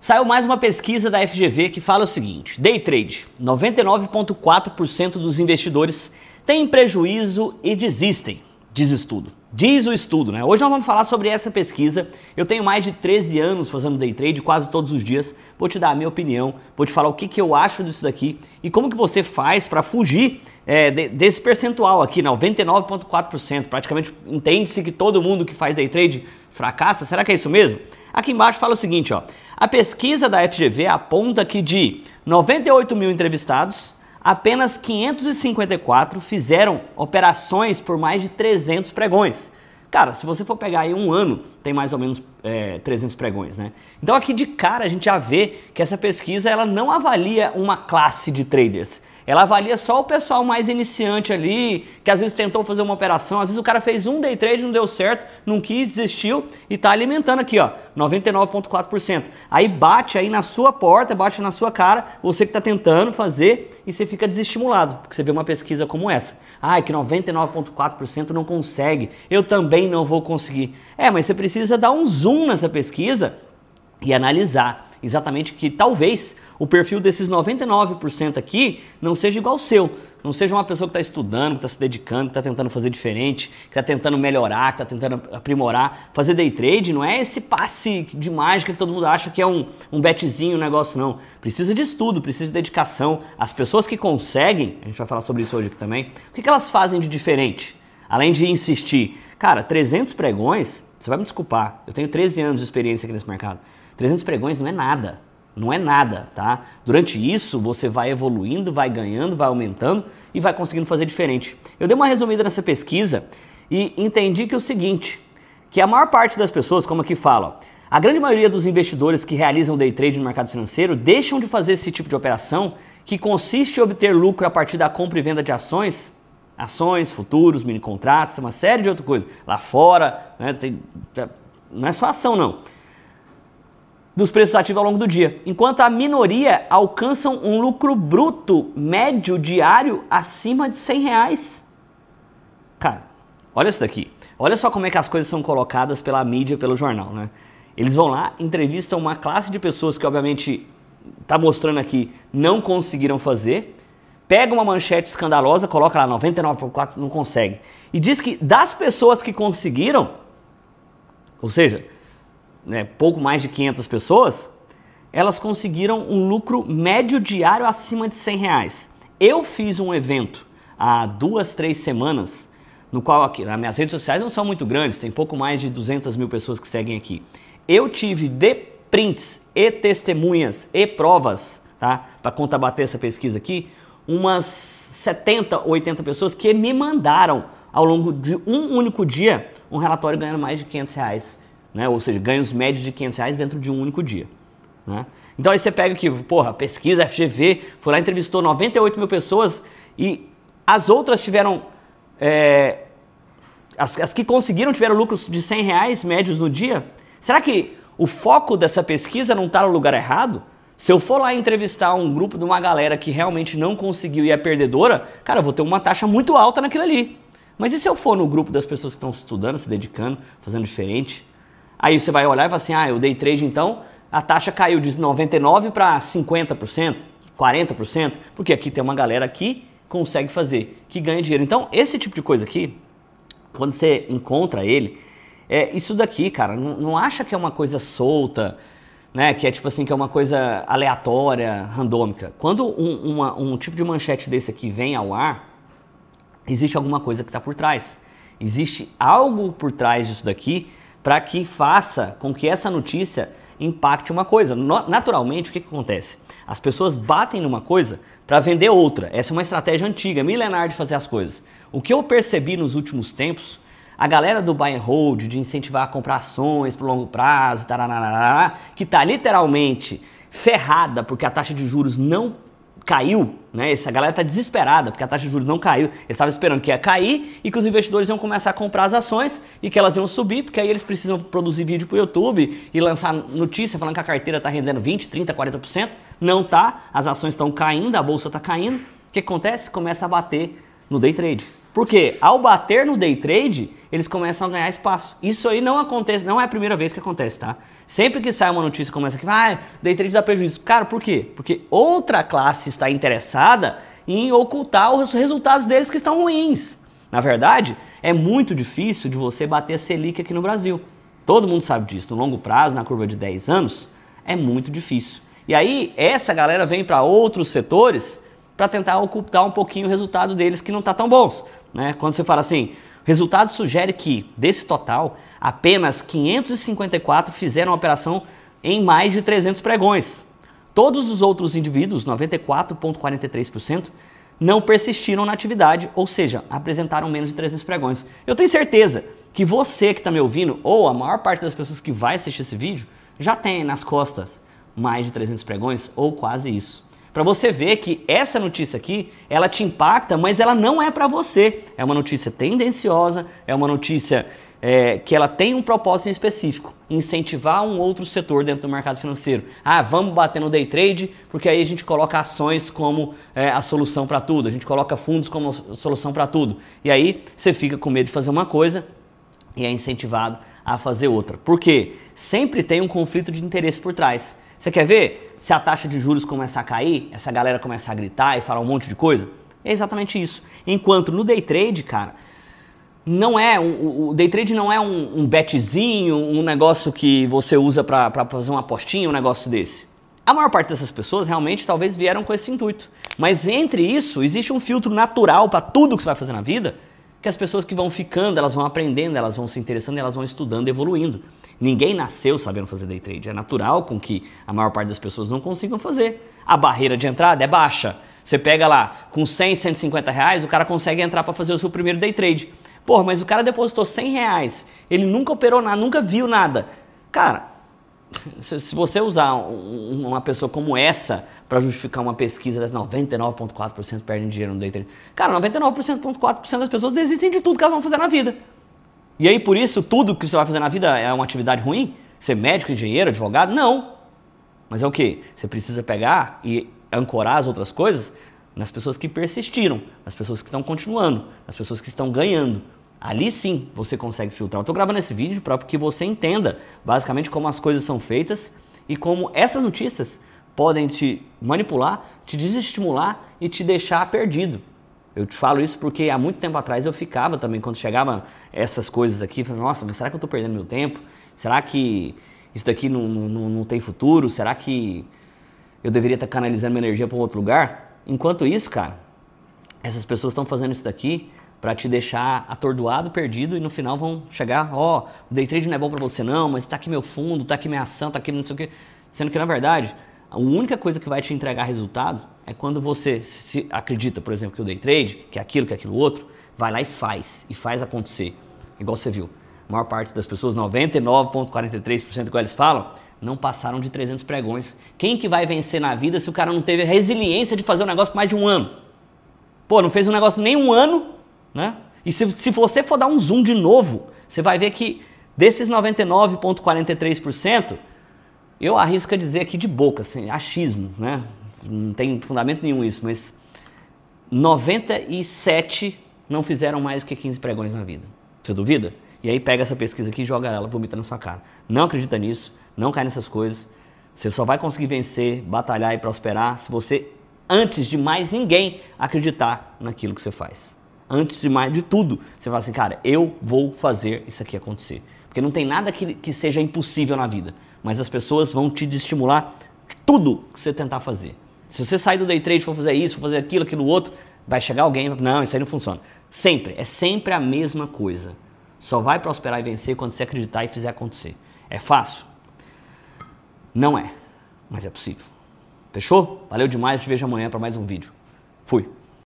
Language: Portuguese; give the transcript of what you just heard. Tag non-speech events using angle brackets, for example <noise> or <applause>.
Saiu mais uma pesquisa da FGV que fala o seguinte: day trade, 99,4% dos investidores têm prejuízo e desistem, diz estudo. Diz o estudo, né? Hoje nós vamos falar sobre essa pesquisa. Eu tenho mais de 13 anos fazendo day trade, quase todos os dias. Vou te dar a minha opinião, vou te falar o que, que eu acho disso daqui e como que você faz para fugir é, desse percentual aqui, 99,4%. Né? Praticamente entende-se que todo mundo que faz day trade fracassa. Será que é isso mesmo? Aqui embaixo fala o seguinte, ó. A pesquisa da FGV aponta que de 98 mil entrevistados, apenas 554 fizeram operações por mais de 300 pregões. Cara, se você for pegar aí um ano, tem mais ou menos é, 300 pregões, né? Então aqui de cara a gente já vê que essa pesquisa ela não avalia uma classe de traders, ela avalia só o pessoal mais iniciante ali, que às vezes tentou fazer uma operação, às vezes o cara fez um day trade, não deu certo, não quis, desistiu e está alimentando aqui, ó, 99.4%. Aí bate aí na sua porta, bate na sua cara, você que está tentando fazer e você fica desestimulado, porque você vê uma pesquisa como essa. Ah, é que 99.4% não consegue. Eu também não vou conseguir. É, mas você precisa dar um zoom nessa pesquisa e analisar exatamente que talvez o perfil desses 99% aqui não seja igual ao seu. Não seja uma pessoa que está estudando, que está se dedicando, que está tentando fazer diferente, que está tentando melhorar, que está tentando aprimorar. Fazer day trade não é esse passe de mágica que todo mundo acha que é um, um betzinho, um negócio, não. Precisa de estudo, precisa de dedicação. As pessoas que conseguem, a gente vai falar sobre isso hoje aqui também, o que, que elas fazem de diferente? Além de insistir. Cara, 300 pregões, você vai me desculpar, eu tenho 13 anos de experiência aqui nesse mercado. 300 pregões não é nada. Não é nada, tá? Durante isso, você vai evoluindo, vai ganhando, vai aumentando e vai conseguindo fazer diferente. Eu dei uma resumida nessa pesquisa e entendi que é o seguinte, que a maior parte das pessoas, como aqui falam, a grande maioria dos investidores que realizam day trade no mercado financeiro deixam de fazer esse tipo de operação que consiste em obter lucro a partir da compra e venda de ações, ações, futuros, mini contratos, uma série de outras coisas. Lá fora, né, tem, é, não é só ação não dos preços ativos ao longo do dia, enquanto a minoria alcançam um lucro bruto médio diário acima de 100 reais. Cara, olha isso daqui. Olha só como é que as coisas são colocadas pela mídia, pelo jornal, né? Eles vão lá, entrevistam uma classe de pessoas que, obviamente, tá mostrando aqui, não conseguiram fazer, pega uma manchete escandalosa, coloca lá por 4, não consegue. E diz que das pessoas que conseguiram, ou seja, né, pouco mais de 500 pessoas, elas conseguiram um lucro médio diário acima de 100 reais. Eu fiz um evento há duas, três semanas, no qual aqui, as minhas redes sociais não são muito grandes, tem pouco mais de 200 mil pessoas que seguem aqui. Eu tive de prints e testemunhas e provas, tá? Para contrabater essa pesquisa aqui, umas 70, 80 pessoas que me mandaram ao longo de um único dia um relatório ganhando mais de 500 reais né? ou seja, ganhos médios de 500 reais dentro de um único dia. Né? Então aí você pega aqui, porra, pesquisa, FGV, foi lá entrevistou 98 mil pessoas e as outras tiveram, é, as, as que conseguiram tiveram lucros de 100 reais médios no dia. Será que o foco dessa pesquisa não está no lugar errado? Se eu for lá entrevistar um grupo de uma galera que realmente não conseguiu e é perdedora, cara, eu vou ter uma taxa muito alta naquilo ali. Mas e se eu for no grupo das pessoas que estão estudando, se dedicando, fazendo diferente, Aí você vai olhar e vai assim: ah, eu dei trade então, a taxa caiu de 99% para 50%, 40%, porque aqui tem uma galera que consegue fazer, que ganha dinheiro. Então, esse tipo de coisa aqui, quando você encontra ele, é isso daqui, cara, não, não acha que é uma coisa solta, né? Que é tipo assim, que é uma coisa aleatória, randômica. Quando um, uma, um tipo de manchete desse aqui vem ao ar, existe alguma coisa que está por trás. Existe algo por trás disso daqui para que faça com que essa notícia impacte uma coisa. Naturalmente, o que, que acontece? As pessoas batem numa coisa para vender outra. Essa é uma estratégia antiga, é milenar de fazer as coisas. O que eu percebi nos últimos tempos, a galera do buy and hold, de incentivar a comprar ações para longo prazo, que está literalmente ferrada porque a taxa de juros não caiu, né? Essa galera tá desesperada porque a taxa de juros não caiu. Eles estavam esperando que ia cair e que os investidores iam começar a comprar as ações e que elas iam subir, porque aí eles precisam produzir vídeo para o YouTube e lançar notícia falando que a carteira tá rendendo 20, 30, 40%. Não tá, as ações estão caindo, a bolsa tá caindo. O que acontece? Começa a bater no day trade. Porque ao bater no day trade, eles começam a ganhar espaço. Isso aí não acontece, não é a primeira vez que acontece, tá? Sempre que sai uma notícia começa aqui, vai, ah, day trade dá prejuízo. Cara, por quê? Porque outra classe está interessada em ocultar os resultados deles que estão ruins. Na verdade, é muito difícil de você bater a Selic aqui no Brasil. Todo mundo sabe disso. No longo prazo, na curva de 10 anos, é muito difícil. E aí, essa galera vem para outros setores para tentar ocultar um pouquinho o resultado deles que não está tão bons. Né? Quando você fala assim, o resultado sugere que, desse total, apenas 554 fizeram a operação em mais de 300 pregões. Todos os outros indivíduos, 94,43%, não persistiram na atividade, ou seja, apresentaram menos de 300 pregões. Eu tenho certeza que você que está me ouvindo, ou a maior parte das pessoas que vai assistir esse vídeo, já tem nas costas mais de 300 pregões ou quase isso para você ver que essa notícia aqui, ela te impacta, mas ela não é para você. É uma notícia tendenciosa, é uma notícia é, que ela tem um propósito específico, incentivar um outro setor dentro do mercado financeiro. Ah, vamos bater no day trade, porque aí a gente coloca ações como é, a solução para tudo, a gente coloca fundos como solução para tudo. E aí você fica com medo de fazer uma coisa e é incentivado a fazer outra. Por quê? Sempre tem um conflito de interesse por trás. Você quer ver? Se a taxa de juros começar a cair, essa galera começa a gritar e falar um monte de coisa, é exatamente isso. Enquanto no day trade, cara, não é o, o day trade não é um, um betzinho, um negócio que você usa para fazer uma apostinha, um negócio desse. A maior parte dessas pessoas realmente talvez vieram com esse intuito. Mas entre isso, existe um filtro natural para tudo que você vai fazer na vida, que as pessoas que vão ficando, elas vão aprendendo, elas vão se interessando, elas vão estudando, evoluindo. Ninguém nasceu sabendo fazer day trade. É natural com que a maior parte das pessoas não consigam fazer. A barreira de entrada é baixa. Você pega lá com 100, 150 reais, o cara consegue entrar para fazer o seu primeiro day trade. Porra, mas o cara depositou 100 reais, ele nunca operou nada, nunca viu nada. Cara, <laughs> se você usar uma pessoa como essa para justificar uma pesquisa das 99,4% perdem dinheiro no day trade, cara, 99,4% das pessoas desistem de tudo que elas vão fazer na vida. E aí por isso tudo que você vai fazer na vida é uma atividade ruim? Ser médico, engenheiro, advogado? Não. Mas é o que? Você precisa pegar e ancorar as outras coisas nas pessoas que persistiram, nas pessoas que estão continuando, nas pessoas que estão ganhando. Ali sim você consegue filtrar. Eu estou gravando esse vídeo para que você entenda basicamente como as coisas são feitas e como essas notícias podem te manipular, te desestimular e te deixar perdido. Eu te falo isso porque há muito tempo atrás eu ficava também, quando chegava essas coisas aqui, falando, nossa, mas será que eu estou perdendo meu tempo? Será que isso daqui não, não, não tem futuro? Será que eu deveria estar tá canalizando minha energia para um outro lugar? Enquanto isso, cara, essas pessoas estão fazendo isso daqui para te deixar atordoado, perdido e no final vão chegar, ó, oh, o day trade não é bom para você não, mas está aqui meu fundo, está aqui minha ação, está aqui não sei o quê. Sendo que na verdade, a única coisa que vai te entregar resultado é quando você se acredita, por exemplo, que o day trade, que é aquilo, que é aquilo outro, vai lá e faz, e faz acontecer. Igual você viu, a maior parte das pessoas, 99,43% que eles falam, não passaram de 300 pregões. Quem que vai vencer na vida se o cara não teve a resiliência de fazer um negócio por mais de um ano? Pô, não fez um negócio nem um ano, né? E se, se você for dar um zoom de novo, você vai ver que desses 99,43%, eu arrisco a dizer aqui de boca, assim, achismo, né? não tem fundamento nenhum isso, mas 97 não fizeram mais que 15 pregões na vida. Você duvida? E aí pega essa pesquisa aqui e joga ela, vomita na sua cara. Não acredita nisso, não cai nessas coisas. Você só vai conseguir vencer, batalhar e prosperar se você, antes de mais ninguém, acreditar naquilo que você faz. Antes de mais de tudo, você fala assim, cara, eu vou fazer isso aqui acontecer. Porque não tem nada que, que seja impossível na vida. Mas as pessoas vão te estimular tudo que você tentar fazer. Se você sair do day trade, for fazer isso, for fazer aquilo, aquilo outro, vai chegar alguém, não, isso aí não funciona. Sempre, é sempre a mesma coisa. Só vai prosperar e vencer quando você acreditar e fizer acontecer. É fácil? Não é, mas é possível. Fechou? Valeu demais, te vejo amanhã para mais um vídeo. Fui.